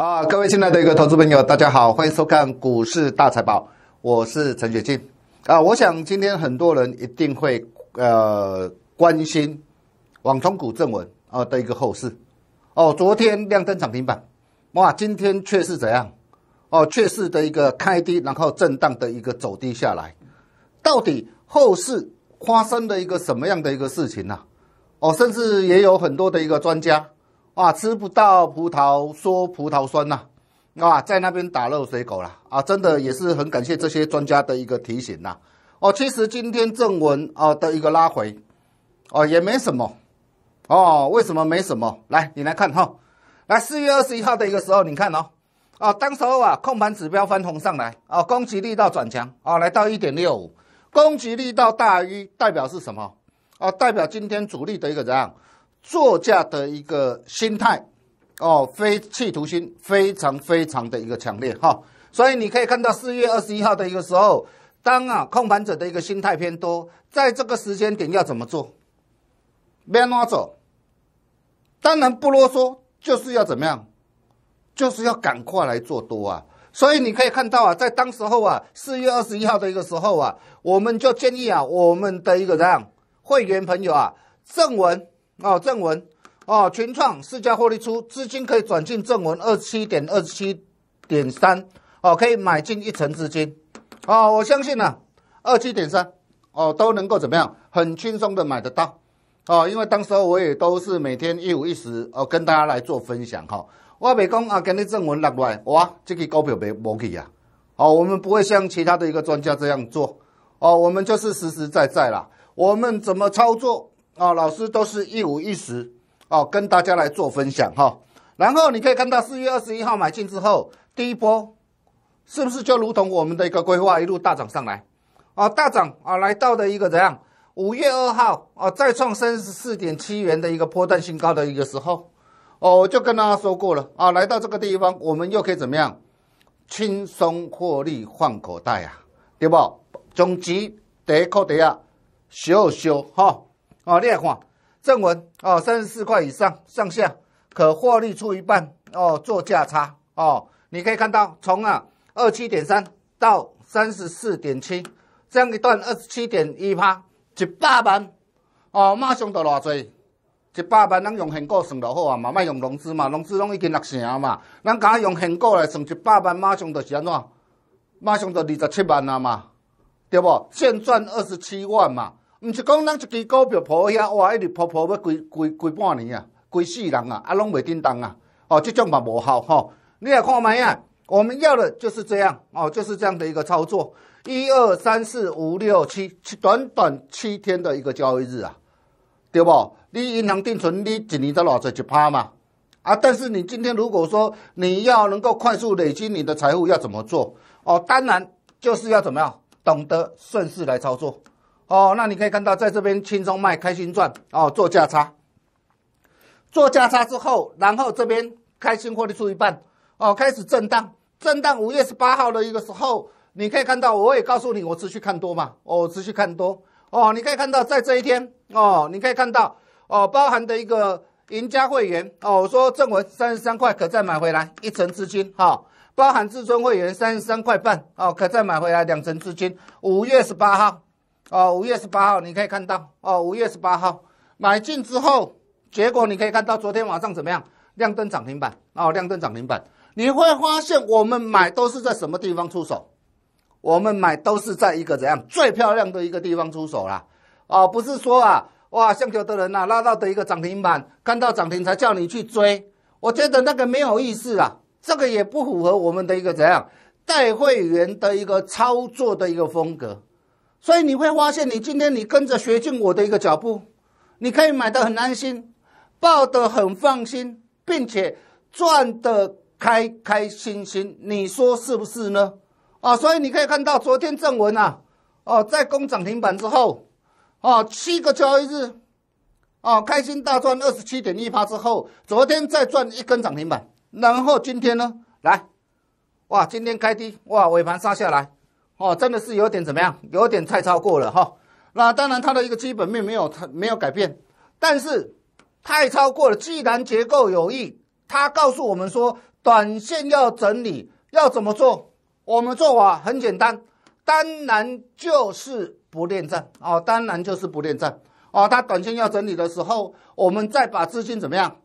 啊，各位亲爱的一个投资朋友，大家好，欢迎收看《股市大财宝》，我是陈雪静。啊，我想今天很多人一定会呃关心网通股正文啊的一个后市。哦，昨天亮灯涨停板，哇，今天却是怎样？哦，却是的一个开低，然后震荡的一个走低下来。到底后市发生了一个什么样的一个事情呢？哦，甚至也有很多的一个专家。啊，吃不到葡萄说葡萄酸呐，啊，在那边打漏水狗了啊！真的也是很感谢这些专家的一个提醒呐。哦，其实今天正文啊的一个拉回，哦也没什么，哦为什么没什么？来，你来看哈，来四月二十一号的一个时候，你看哦，啊，当时候啊控盘指标翻红上来，啊，攻击力道转强，啊，来到一点六五，攻击力道大于代表是什么？啊，代表今天主力的一个怎样？作价的一个心态，哦，非企图心非常非常的一个强烈哈，所以你可以看到四月二十一号的一个时候，当啊控盘者的一个心态偏多，在这个时间点要怎么做？要拿走，当然不啰嗦，就是要怎么样？就是要赶快来做多啊！所以你可以看到啊，在当时候啊，四月二十一号的一个时候啊，我们就建议啊，我们的一个这样会员朋友啊，正文。哦，正文哦，群创市价获利出，资金可以转进正文二七点二七点三哦，可以买进一层资金哦，我相信呢，二七点三哦都能够怎么样，很轻松的买得到哦，因为当时候我也都是每天一五一十，哦跟大家来做分享哈，我未讲啊，跟你正文落来，哇，这个股票没没去啊，哦，我们不会像其他的一个专家这样做哦，我们就是实实在在啦，我们怎么操作？哦，老师都是一五一十哦，跟大家来做分享哈。然后你可以看到，四月二十一号买进之后，第一波是不是就如同我们的一个规划，一路大涨上来？哦，大涨啊，来到的一个怎样？五月二号啊，再创三十四点七元的一个波段新高的一个时候，哦，我就跟大家说过了啊，来到这个地方，我们又可以怎么样？轻松获利换口袋啊，对不？总之得一得的呀，收收哈。哦，你来看正文哦，三十四块以上上下可获利出一半哦，做价差哦。你可以看到从啊二七点三到三十四点七，这样一段二十七点一趴一百万哦，马上就偌济一百万，咱用现股算就好啊，嘛卖用融资嘛，融资拢已经六成嘛，咱敢用现股来算一百万，马上就是安怎？马上就二十七万啊嘛，对不？现赚二十七万嘛。唔是讲咱一支股票抱遐哇，一直抱抱要规规规半年啊，规世人啊，啊拢袂振动啊，哦，即种嘛无效吼。你来看我啊，我们要的就是这样哦，就是这样的一个操作。一二三四五六七七，短短七天的一个交易日啊，对不？你银行定存，你一年才偌侪一趴嘛。啊，但是你今天如果说你要能够快速累积你的财富，要怎么做？哦，当然就是要怎么样，懂得顺势来操作。哦，那你可以看到，在这边轻松卖，开心赚哦，做价差，做价差之后，然后这边开心获利出一半哦，开始震荡，震荡五月十八号的一个时候，你可以看到，我也告诉你，我持续看多嘛，我持续看多哦，你可以看到在这一天哦，你可以看到哦，包含的一个赢家会员哦，我说正文三十三块可再买回来一层资金哈，包含至尊会员三十三块半哦，可再买回来两成资金，五月十八号。哦，五月十八号，你可以看到哦，五月十八号买进之后，结果你可以看到昨天晚上怎么样？亮灯涨停板哦，亮灯涨停板，你会发现我们买都是在什么地方出手？我们买都是在一个怎样最漂亮的一个地方出手啦？哦，不是说啊，哇，像有的人呐，拉到的一个涨停板，看到涨停才叫你去追，我觉得那个没有意思啊，这个也不符合我们的一个怎样带会员的一个操作的一个风格。所以你会发现，你今天你跟着学进我的一个脚步，你可以买的很安心，抱的很放心，并且赚的开开心心，你说是不是呢？啊，所以你可以看到昨天正文啊，哦，在攻涨停板之后，啊，七个交易日，啊，开心大赚二十七点一趴之后，昨天再赚一根涨停板，然后今天呢，来，哇，今天开低，哇，尾盘杀下来。哦，真的是有点怎么样？有点太超过了哈。那当然，它的一个基本面没有它没有改变，但是太超过了。既然结构有异，它告诉我们说，短线要整理，要怎么做？我们做法很简单，当然就是不恋战哦，当然就是不恋战哦。它短线要整理的时候，我们再把资金怎么样，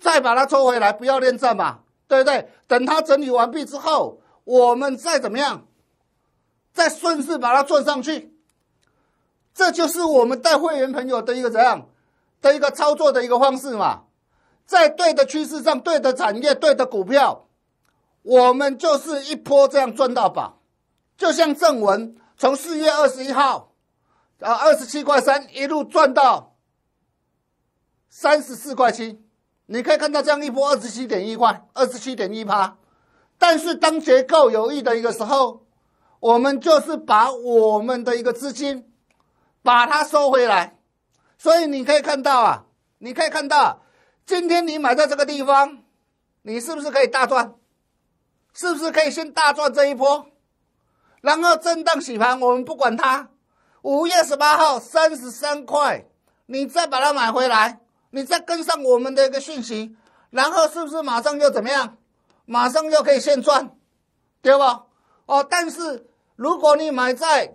再把它抽回来，不要恋战嘛，对不对？等它整理完毕之后，我们再怎么样？再顺势把它赚上去，这就是我们带会员朋友的一个怎样，的一个操作的一个方式嘛。在对的趋势上、对的产业、对的股票，我们就是一波这样赚到吧。就像正文从四月二十一号，啊，二十七块三一路赚到三十四块七，你可以看到这样一波二十七点一块、二十七点一趴，但是当结构有利的一个时候。我们就是把我们的一个资金，把它收回来，所以你可以看到啊，你可以看到，今天你买在这个地方，你是不是可以大赚？是不是可以先大赚这一波，然后震荡洗盘，我们不管它。五月十八号三十三块，你再把它买回来，你再跟上我们的一个讯息，然后是不是马上又怎么样？马上又可以现赚，对不？哦，但是如果你买在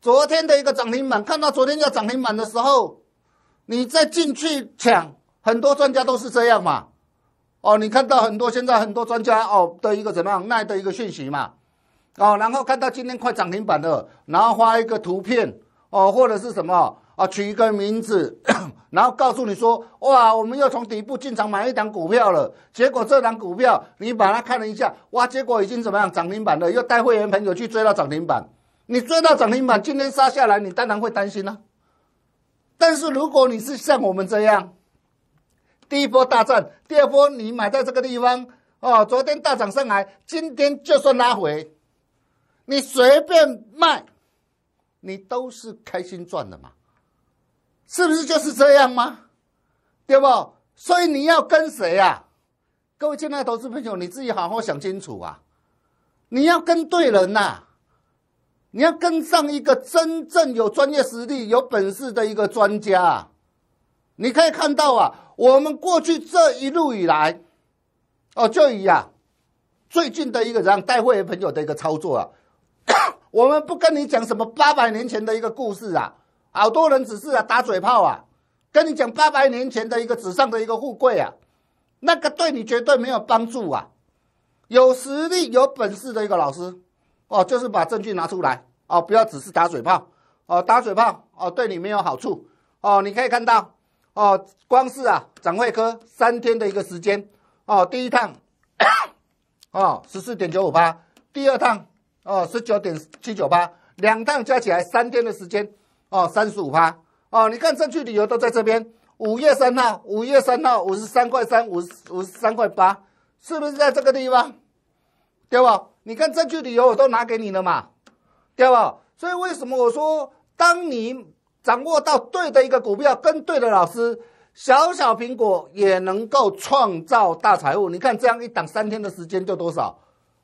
昨天的一个涨停板，看到昨天要涨停板的时候，你再进去抢，很多专家都是这样嘛。哦，你看到很多现在很多专家哦的一个怎么样耐的一个讯息嘛。哦，然后看到今天快涨停板了，然后发一个图片，哦，或者是什么啊，取一个名字。然后告诉你说，哇，我们又从底部进场买一档股票了。结果这档股票你把它看了一下，哇，结果已经怎么样涨停板了，又带会员朋友去追到涨停板。你追到涨停板，今天杀下来，你当然会担心啦。但是如果你是像我们这样，第一波大战，第二波你买在这个地方，哦，昨天大涨上来，今天就算拉回，你随便卖，你都是开心赚的嘛。是不是就是这样吗？对不？所以你要跟谁呀？各位爱的投资朋友，你自己好好想清楚啊！你要跟对人呐，你要跟上一个真正有专业实力、有本事的一个专家啊！你可以看到啊，我们过去这一路以来，哦，就以啊最近的一个让带会员朋友的一个操作啊，我们不跟你讲什么八百年前的一个故事啊。好多人只是啊打嘴炮啊，跟你讲八百年前的一个纸上的一个富贵啊，那个对你绝对没有帮助啊。有实力、有本事的一个老师，哦，就是把证据拿出来哦，不要只是打嘴炮哦，打嘴炮哦对你没有好处哦。你可以看到哦，光是啊展会科三天的一个时间哦，第一趟哦十四点九五八，第二趟哦十九点七九八，两趟加起来三天的时间。哦，三十五趴哦，你看证据理由都在这边。五月三号，五月三号，五十三块三，五五十三块八，是不是在这个地方？对吧？你看证据理由我都拿给你了嘛，对吧？所以为什么我说，当你掌握到对的一个股票，跟对的老师，小小苹果也能够创造大财富。你看这样一档三天的时间，就多少，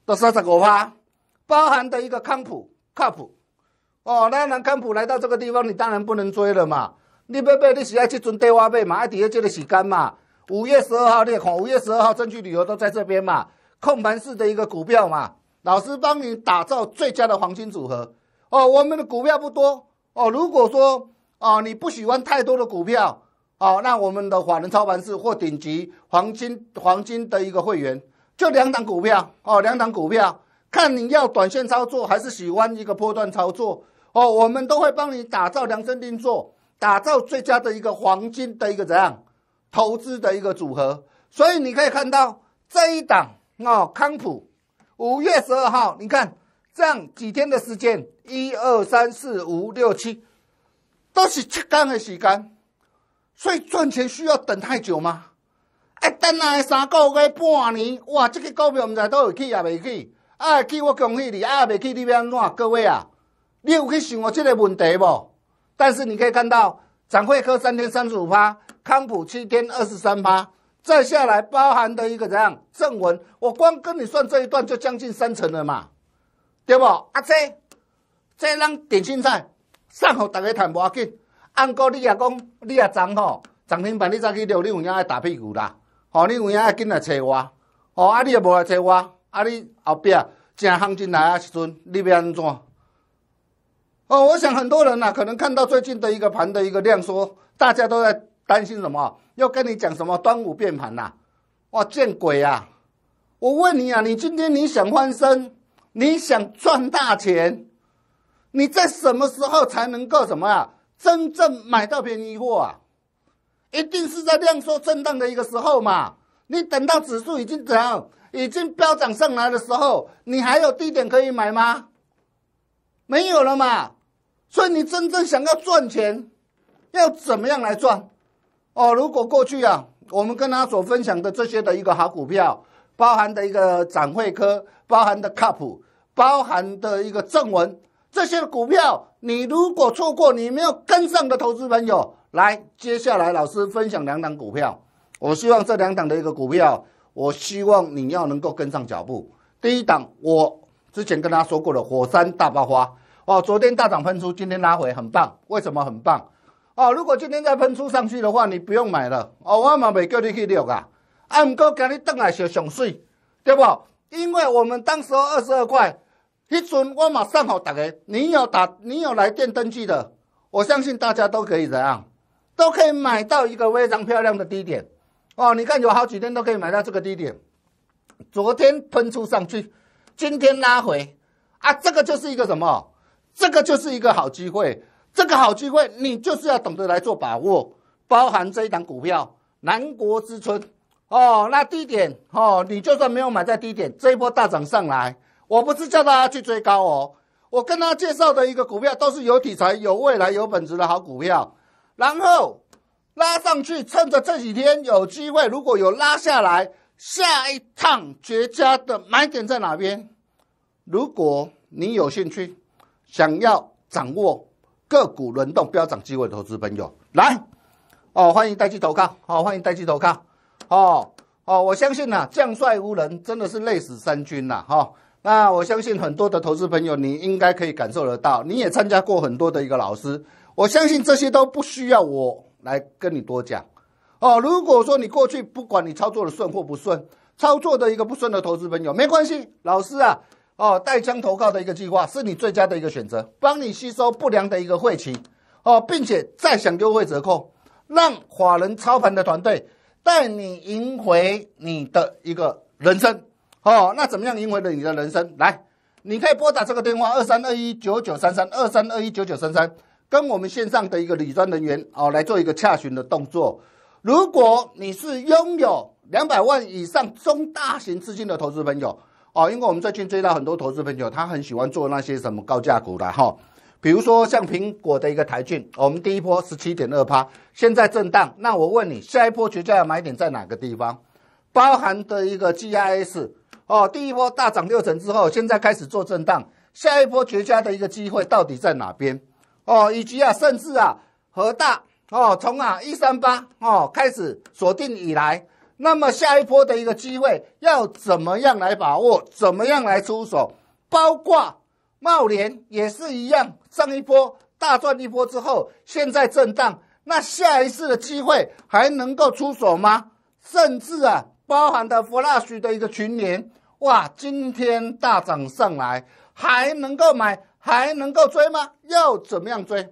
多少十五趴，包含的一个靠谱，靠谱。哦，那南坎普来到这个地方，你当然不能追了嘛。你要被你喜爱去蹲对洼被嘛，爱底下就得洗干嘛。五月十二号，你看五月十二号，争取旅游都在这边嘛。控盘式的一个股票嘛，老师帮你打造最佳的黄金组合。哦，我们的股票不多哦。如果说哦，你不喜欢太多的股票哦，那我们的法人操盘室或顶级黄金黄金的一个会员，就两档股票哦，两档股票。看你要短线操作还是喜欢一个波段操作哦，我们都会帮你打造量身定做，打造最佳的一个黄金的一个怎样投资的一个组合。所以你可以看到这一档哦，康普五月十二号，你看这样几天的时间，一二三四五六七，都是七天的时间，所以赚钱需要等太久吗？哎，等来三个月半年，哇，这个股票唔知多有去也未去。啊记我恭喜你啊未记你安怎？各位啊，你有去想我即个问题无？但是你可以看到，展会科三天三十五趴，康普七天二十三趴，再下来包含的一个怎样正文？我光跟你算这一段就将近三成了嘛，对不？啊，这这咱点青菜，上好大家谈无要紧。按哥，你也讲你也涨吼，涨停板你再去掉，你有影爱打屁股啦？哦，你有影爱紧来找我？哦，啊你也无来找我？啊！你后边啊，既然进来啊，时阵你要安怎？哦，我想很多人呐，可能看到最近的一个盘的一个量缩，大家都在担心什么？又跟你讲什么端午变盘呐？哇，见鬼啊！我问你啊，你今天你想翻身，你想赚大钱，你在什么时候才能够什么啊？真正买到便宜货啊？一定是在量缩震荡的一个时候嘛。你等到指数已经涨、已经飙涨上来的时候，你还有低点可以买吗？没有了嘛。所以你真正想要赚钱，要怎么样来赚？哦，如果过去啊，我们跟他所分享的这些的一个好股票，包含的一个展会科，包含的卡普，包含的一个正文，这些股票，你如果错过，你没有跟上的投资朋友，来，接下来老师分享两档股票。我希望这两档的一个股票，我希望你要能够跟上脚步。第一档，我之前跟大家说过了，火山大爆发哦，昨天大涨喷出，今天拉回，很棒。为什么很棒？哦，如果今天再喷出上去的话，你不用买了哦。我马尾叫你去遛啊。啊，唔过今日倒来是上水，对不？因为我们当时候二十二块，迄阵我马上好大家，你有打，你有来电登记的，我相信大家都可以怎样，都可以买到一个非常漂亮的低点。哦，你看有好几天都可以买到这个低点，昨天喷出上去，今天拉回，啊，这个就是一个什么？这个就是一个好机会，这个好机会你就是要懂得来做把握，包含这一档股票南国之春，哦，那低点哦，你就算没有买在低点，这一波大涨上来，我不是叫大家去追高哦，我跟他介绍的一个股票都是有题材、有未来、有本质的好股票，然后。拉上去，趁着这几天有机会。如果有拉下来，下一趟绝佳的买点在哪边？如果你有兴趣，想要掌握个股轮动飙涨机会，投资朋友来哦，欢迎带去投靠，好，欢迎带去投靠，哦哦，我相信啊，将帅无人，真的是累死三军呐。哈，那我相信很多的投资朋友，你应该可以感受得到。你也参加过很多的一个老师，我相信这些都不需要我。来跟你多讲，哦，如果说你过去不管你操作的顺或不顺，操作的一个不顺的投资朋友没关系，老师啊，哦，带枪投靠的一个计划是你最佳的一个选择，帮你吸收不良的一个晦气，哦，并且再享优惠折扣，让法人操盘的团队带你赢回你的一个人生，哦，那怎么样赢回了你的人生？来，你可以拨打这个电话二三二一九九三三二三二一九九三三。跟我们线上的一个理专人员哦来做一个洽询的动作。如果你是拥有两百万以上中大型资金的投资朋友哦，因为我们最近追到很多投资朋友，他很喜欢做那些什么高价股的哈。比如说像苹果的一个台骏，我们第一波十七点二趴，现在震荡。那我问你，下一波绝佳的买点在哪个地方？包含的一个 GIS 哦，第一波大涨六成之后，现在开始做震荡，下一波绝佳的一个机会到底在哪边？哦，以及啊，甚至啊，和大哦，从啊一三八哦开始锁定以来，那么下一波的一个机会要怎么样来把握，怎么样来出手？包括茂联也是一样，上一波大赚一波之后，现在震荡，那下一次的机会还能够出手吗？甚至啊，包含的 Flash 的一个群联，哇，今天大涨上来，还能够买？还能够追吗？要怎么样追？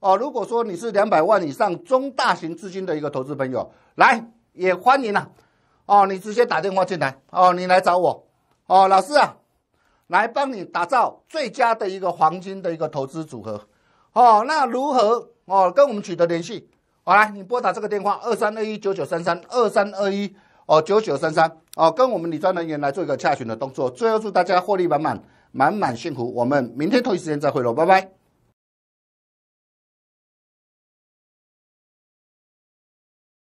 哦，如果说你是两百万以上中大型资金的一个投资朋友，来也欢迎啊！哦，你直接打电话进来哦，你来找我哦，老师啊，来帮你打造最佳的一个黄金的一个投资组合哦。那如何哦？跟我们取得联系，好来，你拨打这个电话二三二一九九三三二三二一哦，九九三三哦，跟我们理专人员来做一个洽询的动作。最后祝大家获利满满。满满幸福，我们明天同一时间再会喽，拜拜。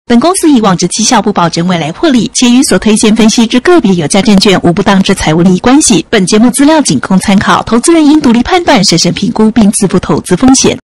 本公司以往之绩效不保证未来获利，且与所推荐分析之个别有价证券无不当之财务利益关系。本节目资料仅供参考，投资人应独立判断、审慎评估并自负投资风险。